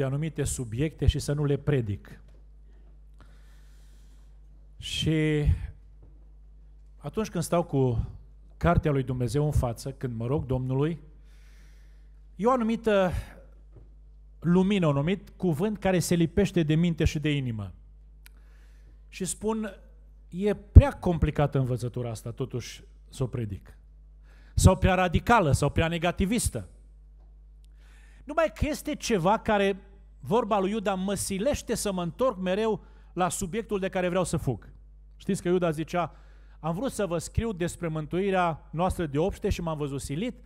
de anumite subiecte și să nu le predic. Și atunci când stau cu cartea lui Dumnezeu în față, când mă rog Domnului, e o anumită lumină, un anumit cuvânt care se lipește de minte și de inimă. Și spun, e prea complicată învățătura asta, totuși să o predic. Sau prea radicală, sau prea negativistă. Numai că este ceva care vorba lui Iuda mă silește să mă întorc mereu la subiectul de care vreau să fug. Știți că Iuda zicea, am vrut să vă scriu despre mântuirea noastră de obște și m-am văzut silit,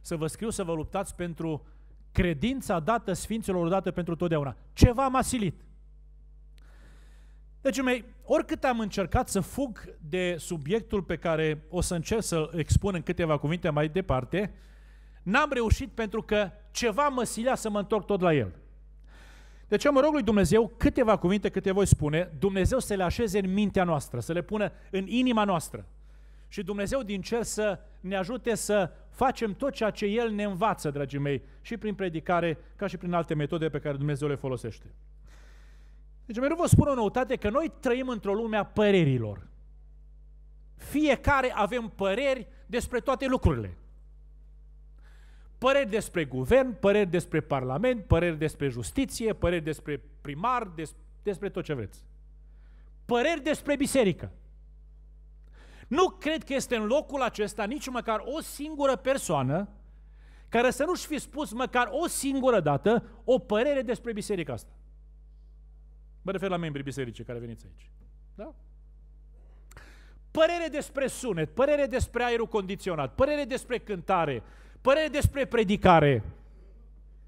să vă scriu să vă luptați pentru credința dată Sfinților odată pentru totdeauna. Ceva m-a silit. Deci, mei, oricât am încercat să fug de subiectul pe care o să încerc să-l expun în câteva cuvinte mai departe, n-am reușit pentru că ceva mă silea să mă întorc tot la el. Deci ce mă rog lui Dumnezeu câteva cuvinte câte voi spune, Dumnezeu să le așeze în mintea noastră, să le pună în inima noastră. Și Dumnezeu din cer să ne ajute să facem tot ceea ce El ne învață, dragii mei, și prin predicare, ca și prin alte metode pe care Dumnezeu le folosește. Deci mereu vă spun o noutate că noi trăim într-o lume a părerilor. Fiecare avem păreri despre toate lucrurile. Păreri despre guvern, păreri despre parlament, păreri despre justiție, păreri despre primar, des, despre tot ce vreți. Păreri despre biserică. Nu cred că este în locul acesta nici măcar o singură persoană care să nu-și fi spus măcar o singură dată o părere despre biserica asta. Mă refer la membrii bisericii care veniți aici. Da? Părere despre sunet, părere despre aerul condiționat, părere despre cântare, Părere despre predicare.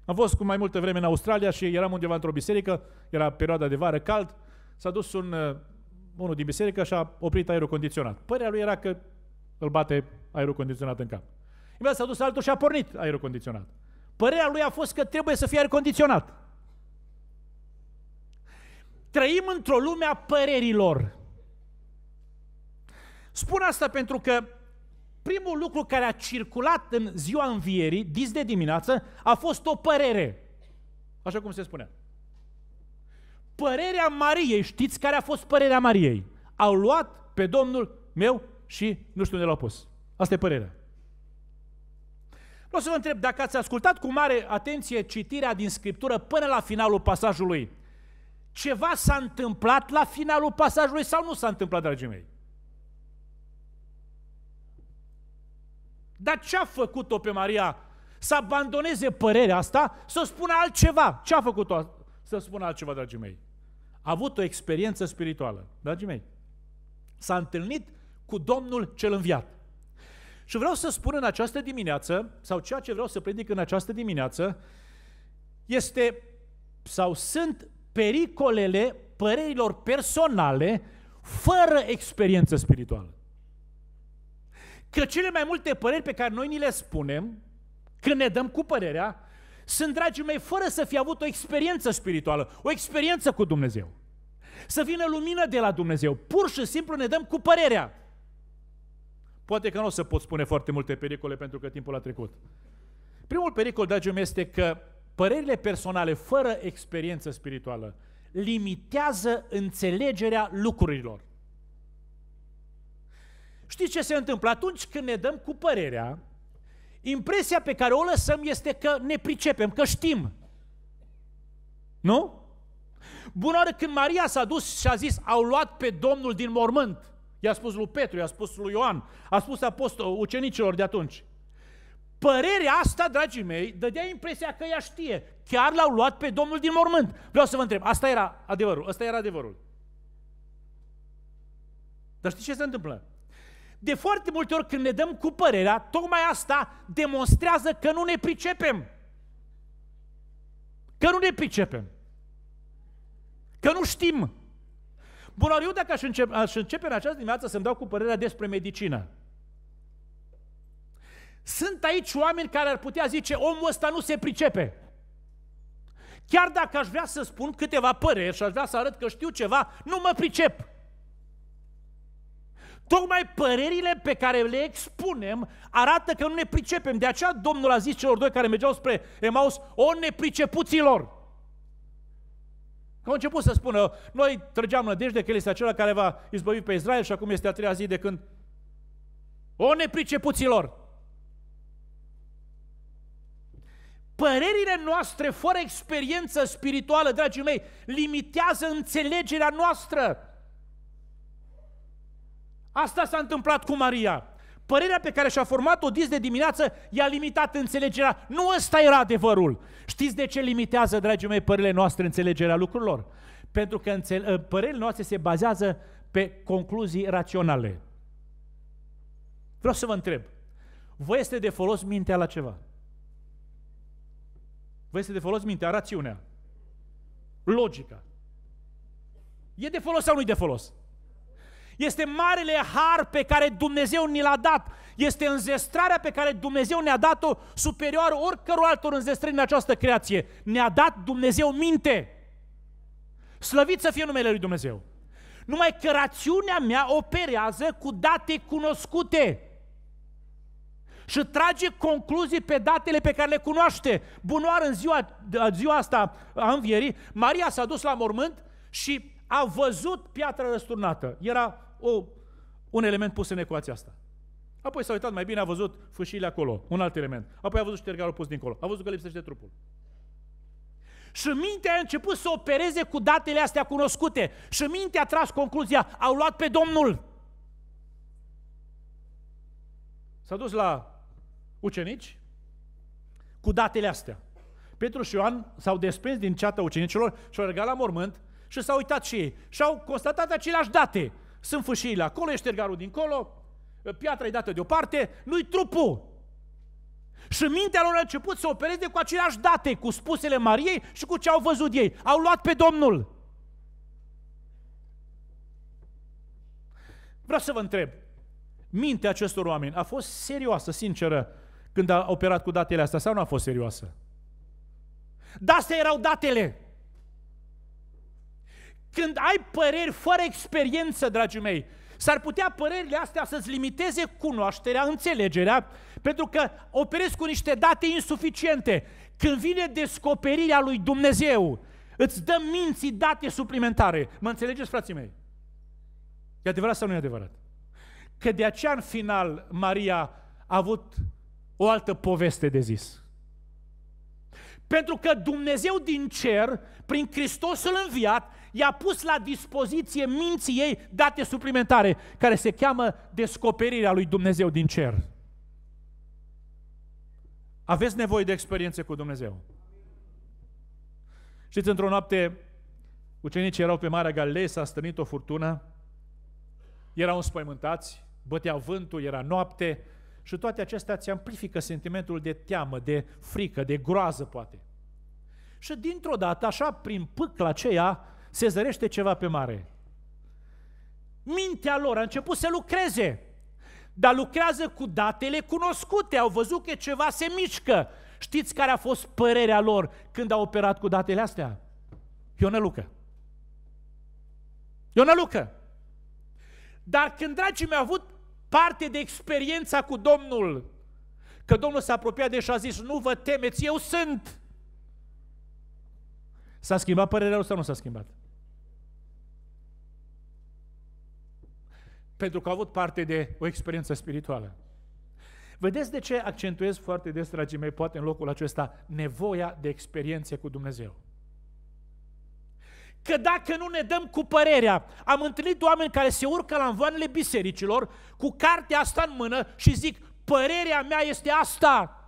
Am fost cu mai multă vreme în Australia și eram undeva într-o biserică, era perioada de vară, cald, s-a dus un, uh, unul din biserică și a oprit aerul condiționat. Părerea lui era că îl bate aerul condiționat în cap. Imediat s-a dus altul și a pornit aerul condiționat. Părerea lui a fost că trebuie să fie aer condiționat. Trăim într-o lume a părerilor. Spun asta pentru că primul lucru care a circulat în ziua învierii, dis de dimineață, a fost o părere. Așa cum se spunea. Părerea Mariei, știți care a fost părerea Mariei? Au luat pe Domnul meu și nu știu unde l-au pus. Asta e părerea. Vreau să vă întreb dacă ați ascultat cu mare atenție citirea din Scriptură până la finalul pasajului. Ceva s-a întâmplat la finalul pasajului sau nu s-a întâmplat, dragii mei? Dar ce a făcut-o pe Maria? Să abandoneze părerea asta, să spună altceva. Ce a făcut-o să spună altceva, dragii mei? A avut o experiență spirituală, dragii mei. S-a întâlnit cu Domnul cel înviat. Și vreau să spun în această dimineață, sau ceea ce vreau să predic în această dimineață, este sau sunt pericolele părerilor personale fără experiență spirituală că cele mai multe păreri pe care noi ni le spunem, când ne dăm cu părerea, sunt, dragii mei, fără să fi avut o experiență spirituală, o experiență cu Dumnezeu. Să vină lumină de la Dumnezeu. Pur și simplu ne dăm cu părerea. Poate că nu o să pot spune foarte multe pericole pentru că timpul a trecut. Primul pericol, dragii mei, este că părerile personale fără experiență spirituală limitează înțelegerea lucrurilor. Știți ce se întâmplă? Atunci când ne dăm cu părerea, impresia pe care o lăsăm este că ne pricepem, că știm. Nu? Bună oară când Maria s-a dus și a zis, au luat pe Domnul din mormânt. I-a spus lui Petru, i-a spus lui Ioan, a spus apostol, ucenicilor de atunci. Părerea asta, dragii mei, dădea impresia că ea știe. Chiar l-au luat pe Domnul din mormânt. Vreau să vă întreb, asta era adevărul, asta era adevărul. Dar știți ce se întâmplă? De foarte multe ori când ne dăm cu părerea, tocmai asta demonstrează că nu ne pricepem. Că nu ne pricepem. Că nu știm. Bun, ori eu dacă aș începe, aș începe în această dimineață să-mi dau cu părerea despre medicină, sunt aici oameni care ar putea zice, omul ăsta nu se pricepe. Chiar dacă aș vrea să spun câteva păreri și aș vrea să arăt că știu ceva, nu mă pricep. Tocmai părerile pe care le expunem arată că nu ne pricepem. De aceea Domnul a zis celor doi care mergeau spre Emaus, o nepricepuților! Că au început să spună, noi trăgeam nădejde că El este acela care va izbăvi pe Israel și acum este a treia zi de când o nepricepuților! Părerile noastre fără experiență spirituală, dragii mei, limitează înțelegerea noastră. Asta s-a întâmplat cu Maria. Părerea pe care și-a format-o dis de dimineață i-a limitat înțelegerea. Nu ăsta era adevărul. Știți de ce limitează, dragii mei, părerile noastre înțelegerea lucrurilor? Pentru că înțel- ă, părerile noastre se bazează pe concluzii raționale. Vreau să vă întreb. Vă este de folos mintea la ceva? Vă este de folos mintea, rațiunea, logica. E de folos sau nu e de folos? este marele har pe care Dumnezeu ni l-a dat, este înzestrarea pe care Dumnezeu ne-a dat-o superioară oricăror altor înzestrări în această creație. Ne-a dat Dumnezeu minte. Slăvit să fie numele Lui Dumnezeu. Numai că rațiunea mea operează cu date cunoscute și trage concluzii pe datele pe care le cunoaște. Bunoar în ziua, ziua asta a învierii, Maria s-a dus la mormânt și a văzut piatra răsturnată. Era o, un element pus în ecuația asta. Apoi s-a uitat mai bine, a văzut fâșiile acolo, un alt element. Apoi a văzut ștergarul pus dincolo, a văzut că lipsește trupul. Și mintea a început să opereze cu datele astea cunoscute. Și mintea a tras concluzia, au luat pe Domnul. S-a dus la ucenici cu datele astea. Petru și Ioan s-au desprins din ceata ucenicilor și au regat la mormânt și s-au uitat și ei și au constatat aceleași date. Sunt fâșiile acolo, e ștergarul dincolo, piatra e dată deoparte, nu-i trupul. Și mintea lor a început să opereze cu aceleași date, cu spusele Mariei și cu ce au văzut ei. Au luat pe Domnul. Vreau să vă întreb, mintea acestor oameni a fost serioasă, sinceră, când a operat cu datele astea sau nu a fost serioasă? Dar astea erau datele. Când ai păreri fără experiență, dragii mei, s-ar putea părerile astea să-ți limiteze cunoașterea, înțelegerea, pentru că operezi cu niște date insuficiente. Când vine descoperirea lui Dumnezeu, îți dă minții date suplimentare. Mă înțelegeți, frații mei? E adevărat sau nu e adevărat? Că de aceea, în final, Maria a avut o altă poveste de zis. Pentru că Dumnezeu din cer, prin Hristosul înviat, i-a pus la dispoziție minții ei date suplimentare, care se cheamă descoperirea lui Dumnezeu din cer. Aveți nevoie de experiențe cu Dumnezeu. Știți, într-o noapte, ucenicii erau pe Marea Galilei, s-a strânit o furtună, erau înspăimântați, bătea vântul, era noapte și toate acestea ți amplifică sentimentul de teamă, de frică, de groază, poate. Și dintr-o dată, așa, prin pâcla aceea, se zărește ceva pe mare. Mintea lor a început să lucreze, dar lucrează cu datele cunoscute, au văzut că ceva se mișcă. Știți care a fost părerea lor când au operat cu datele astea? Ionă Lucă. Dar când dragii mei au avut parte de experiența cu Domnul, că Domnul s-a apropiat de și a zis, nu vă temeți, eu sunt. S-a schimbat părerea lor sau nu s-a schimbat? pentru că au avut parte de o experiență spirituală. Vedeți de ce accentuez foarte des, dragii mei, poate în locul acesta, nevoia de experiențe cu Dumnezeu. Că dacă nu ne dăm cu părerea, am întâlnit oameni care se urcă la învoanele bisericilor cu cartea asta în mână și zic, părerea mea este asta,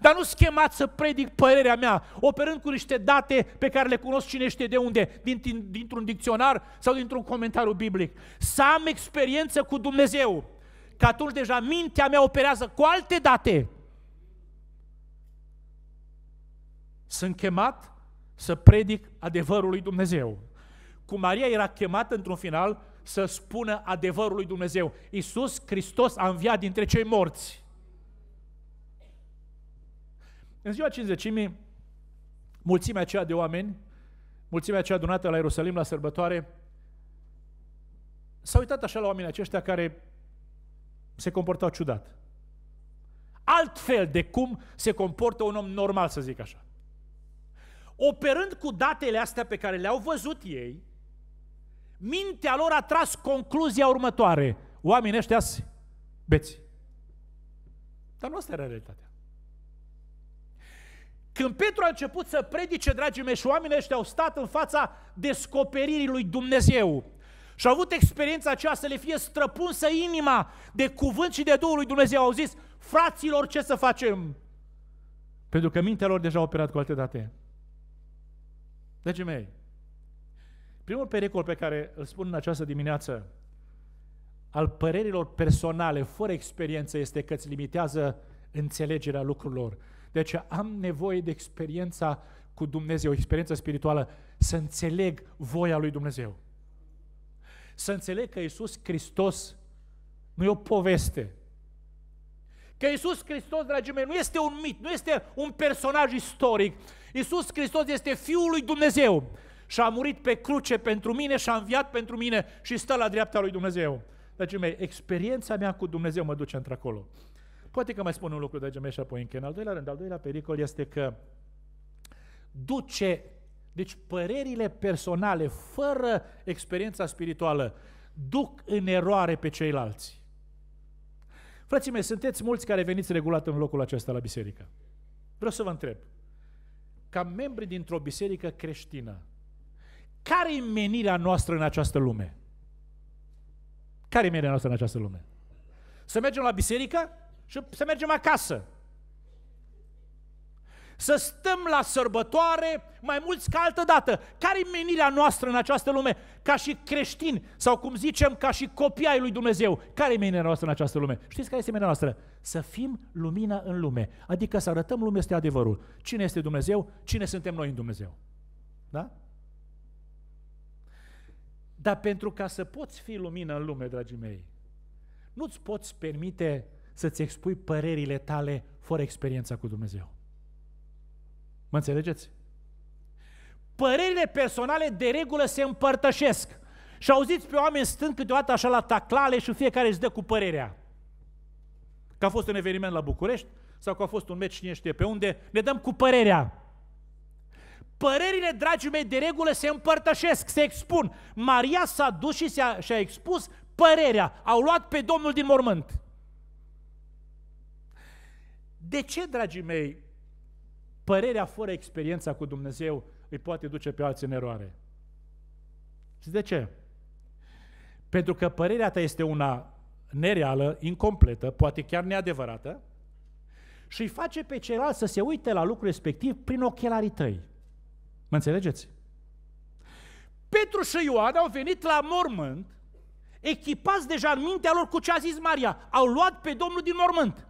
dar nu-s chemat să predic părerea mea, operând cu niște date pe care le cunosc cine știe de unde, dintr-un dicționar sau dintr-un comentariu biblic. Să am experiență cu Dumnezeu, că atunci deja mintea mea operează cu alte date. Sunt chemat să predic adevărul lui Dumnezeu. Cu Maria era chemată într-un final să spună adevărul lui Dumnezeu. Iisus Hristos a înviat dintre cei morți. În ziua cinzecimii, mulțimea aceea de oameni, mulțimea aceea adunată la Ierusalim la sărbătoare, s-a uitat așa la oamenii aceștia care se comportau ciudat. Altfel de cum se comportă un om normal, să zic așa. Operând cu datele astea pe care le-au văzut ei, mintea lor a tras concluzia următoare. Oamenii ăștia beți. Dar nu asta era realitatea. Când Petru a început să predice, dragii mei, și oamenii ăștia au stat în fața descoperirii lui Dumnezeu și au avut experiența aceea să le fie străpunsă inima de cuvânt și de Duhul lui Dumnezeu, au zis, fraților, ce să facem? Pentru că mintea lor deja a operat cu alte date. Dragii mei, primul pericol pe care îl spun în această dimineață al părerilor personale, fără experiență, este că îți limitează înțelegerea lucrurilor. De aceea am nevoie de experiența cu Dumnezeu, experiența spirituală, să înțeleg voia lui Dumnezeu. Să înțeleg că Iisus Hristos nu e o poveste. Că Iisus Hristos, dragii mei, nu este un mit, nu este un personaj istoric. Iisus Hristos este Fiul lui Dumnezeu și a murit pe cruce pentru mine și a înviat pentru mine și stă la dreapta lui Dumnezeu. Dragii mei, experiența mea cu Dumnezeu mă duce într-acolo. Poate că mai spun un lucru, dragii mei, și apoi încă. În al doilea rând, al doilea pericol este că duce, deci părerile personale, fără experiența spirituală, duc în eroare pe ceilalți. Frații mei, sunteți mulți care veniți regulat în locul acesta la biserică. Vreau să vă întreb, ca membri dintr-o biserică creștină, care e menirea noastră în această lume? Care e menirea noastră în această lume? Să mergem la biserică? și să mergem acasă. Să stăm la sărbătoare mai mulți ca altă dată. Care-i menirea noastră în această lume? Ca și creștini sau cum zicem, ca și copii ai lui Dumnezeu. Care-i menirea noastră în această lume? Știți care este menirea noastră? Să fim lumina în lume. Adică să arătăm lumea este adevărul. Cine este Dumnezeu? Cine suntem noi în Dumnezeu? Da? Dar pentru ca să poți fi lumină în lume, dragii mei, nu-ți poți permite să-ți expui părerile tale fără experiența cu Dumnezeu. Mă înțelegeți? Părerile personale de regulă se împărtășesc. Și auziți pe oameni stând câteodată așa la taclale și fiecare își dă cu părerea. Că a fost un eveniment la București sau că a fost un meci cine știe pe unde, ne dăm cu părerea. Părerile, dragii mei, de regulă se împărtășesc, se expun. Maria s-a dus și și-a, expus părerea. Au luat pe Domnul din mormânt. De ce, dragii mei, părerea fără experiența cu Dumnezeu îi poate duce pe alții în eroare? Și de ce? Pentru că părerea ta este una nereală, incompletă, poate chiar neadevărată, și îi face pe ceilalți să se uite la lucrul respectiv prin ochelarii tăi. Mă înțelegeți? Petru și Ioan au venit la mormânt, echipați deja în mintea lor cu ce a zis Maria. Au luat pe Domnul din mormânt.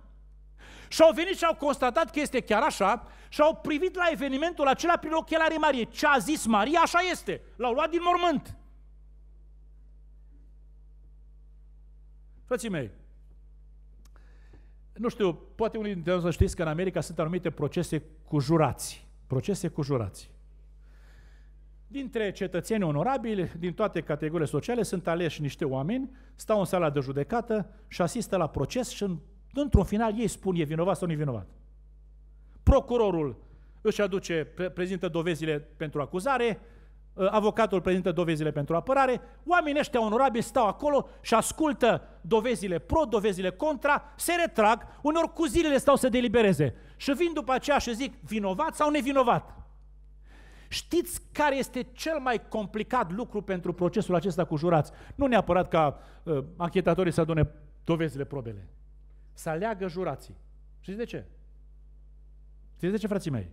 Și au venit și au constatat că este chiar așa și au privit la evenimentul acela prin ochelarii Marie. Ce a zis Maria, așa este. L-au luat din mormânt. Frății mei, nu știu, poate unii dintre noi să știți că în America sunt anumite procese cu jurați. Procese cu jurați. Dintre cetățenii onorabili, din toate categoriile sociale, sunt aleși niște oameni, stau în sala de judecată și asistă la proces și în într-un final ei spun e vinovat sau nu e vinovat. Procurorul își aduce, prezintă dovezile pentru acuzare, ă, avocatul prezintă dovezile pentru apărare, oamenii ăștia onorabili stau acolo și ascultă dovezile pro, dovezile contra, se retrag, unor cu zilele stau să delibereze și vin după aceea și zic vinovat sau nevinovat. Știți care este cel mai complicat lucru pentru procesul acesta cu jurați? Nu neapărat ca uh, ă, anchetatorii să adune dovezile, probele să aleagă jurații. Știți de ce? Știți de ce, frații mei?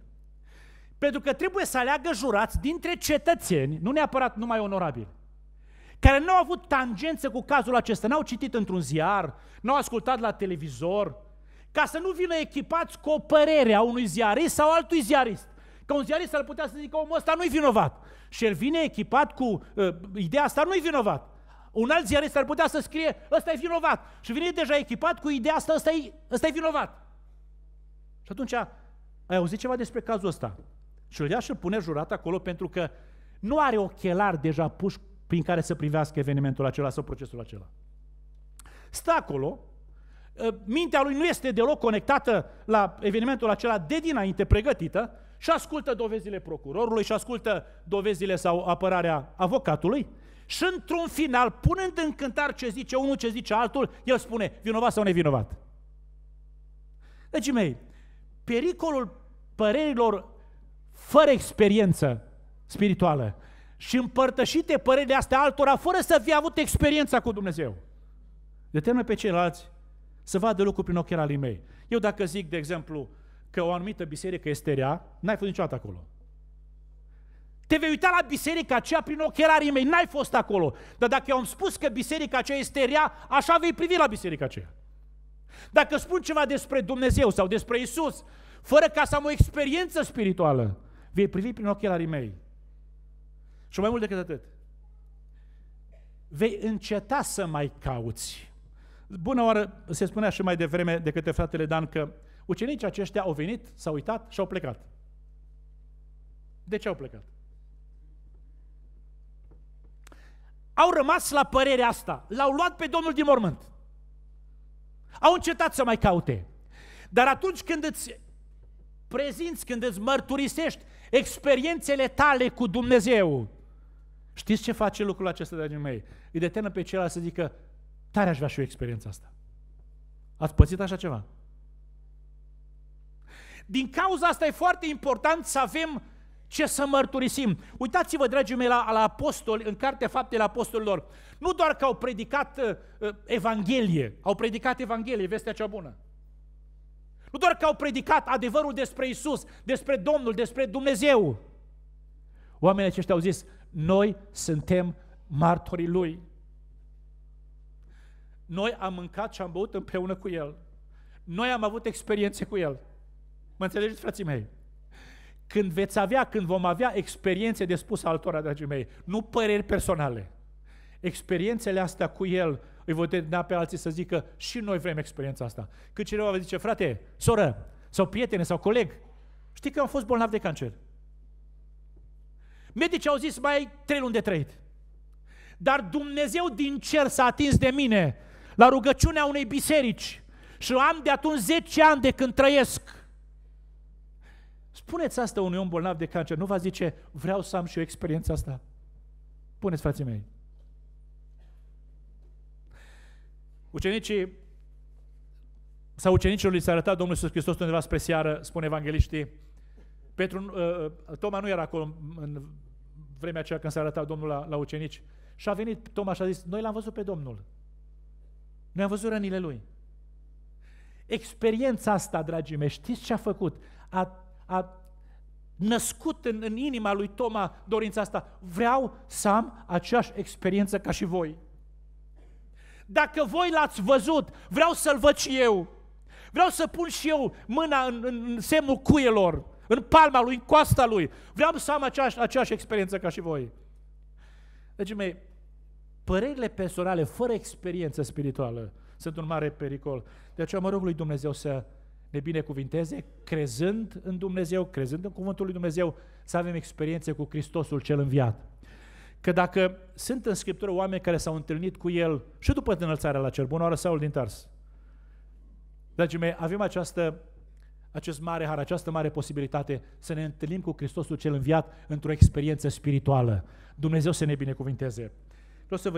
Pentru că trebuie să aleagă jurați dintre cetățeni, nu neapărat numai onorabili, care nu au avut tangență cu cazul acesta, n-au citit într-un ziar, n-au ascultat la televizor, ca să nu vină echipați cu o părere a unui ziarist sau altui ziarist. Că un ziarist ar putea să zică omul ăsta nu-i vinovat. Și el vine echipat cu uh, ideea asta nu-i vinovat un alt ziarist ar putea să scrie, ăsta e vinovat. Și vine deja echipat cu ideea asta, ăsta e, ăsta e vinovat. Și atunci, ai auzit ceva despre cazul ăsta? Și îl ia și îl pune jurat acolo pentru că nu are ochelar deja puș prin care să privească evenimentul acela sau procesul acela. Stă acolo, ă, mintea lui nu este deloc conectată la evenimentul acela de dinainte, pregătită, și ascultă dovezile procurorului și ascultă dovezile sau apărarea avocatului și într-un final, punând în cântar ce zice unul, ce zice altul, el spune vinovat sau nevinovat. Dragii deci, mei, pericolul părerilor fără experiență spirituală și împărtășite părerile astea altora fără să fi avut experiența cu Dumnezeu. Determină pe ceilalți să vadă lucruri prin ochii ale mei. Eu dacă zic, de exemplu, că o anumită biserică este rea, n-ai fost niciodată acolo. Te vei uita la biserica aceea prin ochelarii mei, n-ai fost acolo. Dar dacă eu am spus că biserica aceea este rea, așa vei privi la biserica aceea. Dacă spun ceva despre Dumnezeu sau despre Isus, fără ca să am o experiență spirituală, vei privi prin ochelarii mei. Și mai mult decât atât, vei înceta să mai cauți. Bună oară, se spunea și mai devreme de către fratele Dan că ucenicii aceștia au venit, s-au uitat și au plecat. De ce au plecat? au rămas la părerea asta. L-au luat pe Domnul din mormânt. Au încetat să mai caute. Dar atunci când îți prezinți, când îți mărturisești experiențele tale cu Dumnezeu, știți ce face lucrul acesta, dragii mei? Îi detenă pe celălalt să zică, tare aș vrea și eu experiența asta. Ați pățit așa ceva? Din cauza asta e foarte important să avem ce să mărturisim. Uitați-vă, dragii mei, la, la apostoli, în cartea Faptele Apostolilor. Nu doar că au predicat uh, uh, Evanghelie, au predicat Evanghelie, vestea cea bună. Nu doar că au predicat adevărul despre Isus, despre Domnul, despre Dumnezeu. Oamenii aceștia au zis, noi suntem martorii Lui. Noi am mâncat și am băut împreună cu El. Noi am avut experiențe cu El. Mă înțelegeți, frații mei? când veți avea, când vom avea experiențe de spus altora, dragii mei, nu păreri personale. Experiențele astea cu el îi voi da pe alții să zică și noi vrem experiența asta. Cât cineva vă zice, frate, soră, sau prietene, sau coleg, știi că am fost bolnav de cancer. Medicii au zis, mai ai trei luni de trăit. Dar Dumnezeu din cer s-a atins de mine la rugăciunea unei biserici și am de atunci 10 ani de când trăiesc. Spuneți asta unui om bolnav de cancer, nu va zice, vreau să am și eu experiența asta. Puneți, frații mei. Ucenicii sau ucenicilor li s-a arătat Domnul Iisus Hristos undeva spre seară, spune evangeliștii. Petru, uh, uh, Toma nu era acolo în vremea aceea când s-a arătat Domnul la, la ucenici. Și a venit Toma și a zis, noi l-am văzut pe Domnul. Noi am văzut rănile lui. Experiența asta, dragii mei, știți ce a făcut? A, a născut în, în inima lui Toma dorința asta. Vreau să am aceeași experiență ca și voi. Dacă voi l-ați văzut, vreau să-l văd și eu. Vreau să pun și eu mâna în, în semnul cuielor, în palma lui, în coasta lui. Vreau să am aceeași, aceeași experiență ca și voi. Deci, mei, părerile personale fără experiență spirituală sunt un mare pericol. De aceea mă rog lui Dumnezeu să ne binecuvinteze, crezând în Dumnezeu, crezând în Cuvântul lui Dumnezeu, să avem experiențe cu Hristosul cel înviat. Că dacă sunt în Scriptură oameni care s-au întâlnit cu El și după înălțarea la cer, bună oară Saul din Tars. Dragii mei, avem această, acest mare har, această mare posibilitate să ne întâlnim cu Hristosul cel înviat într-o experiență spirituală. Dumnezeu să ne binecuvinteze. Vreau să vă